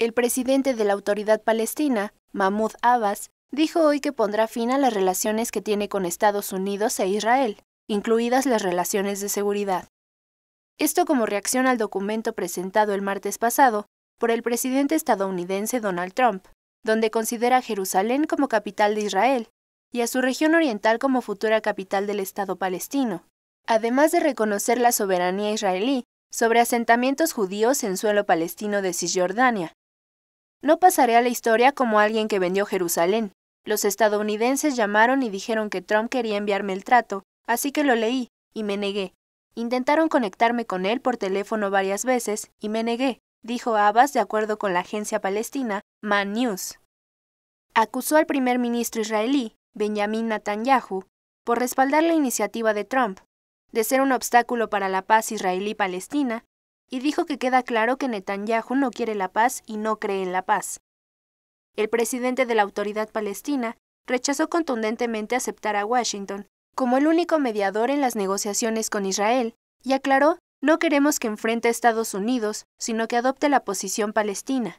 El presidente de la Autoridad Palestina, Mahmoud Abbas, dijo hoy que pondrá fin a las relaciones que tiene con Estados Unidos e Israel, incluidas las relaciones de seguridad. Esto como reacción al documento presentado el martes pasado por el presidente estadounidense Donald Trump, donde considera a Jerusalén como capital de Israel y a su región oriental como futura capital del Estado palestino, además de reconocer la soberanía israelí sobre asentamientos judíos en suelo palestino de Cisjordania, no pasaré a la historia como alguien que vendió Jerusalén. Los estadounidenses llamaron y dijeron que Trump quería enviarme el trato, así que lo leí, y me negué. Intentaron conectarme con él por teléfono varias veces, y me negué, dijo Abbas de acuerdo con la agencia palestina Man News. Acusó al primer ministro israelí, Benjamin Netanyahu, por respaldar la iniciativa de Trump, de ser un obstáculo para la paz israelí-palestina y dijo que queda claro que Netanyahu no quiere la paz y no cree en la paz. El presidente de la autoridad palestina rechazó contundentemente aceptar a Washington como el único mediador en las negociaciones con Israel y aclaró, no queremos que enfrente a Estados Unidos, sino que adopte la posición palestina.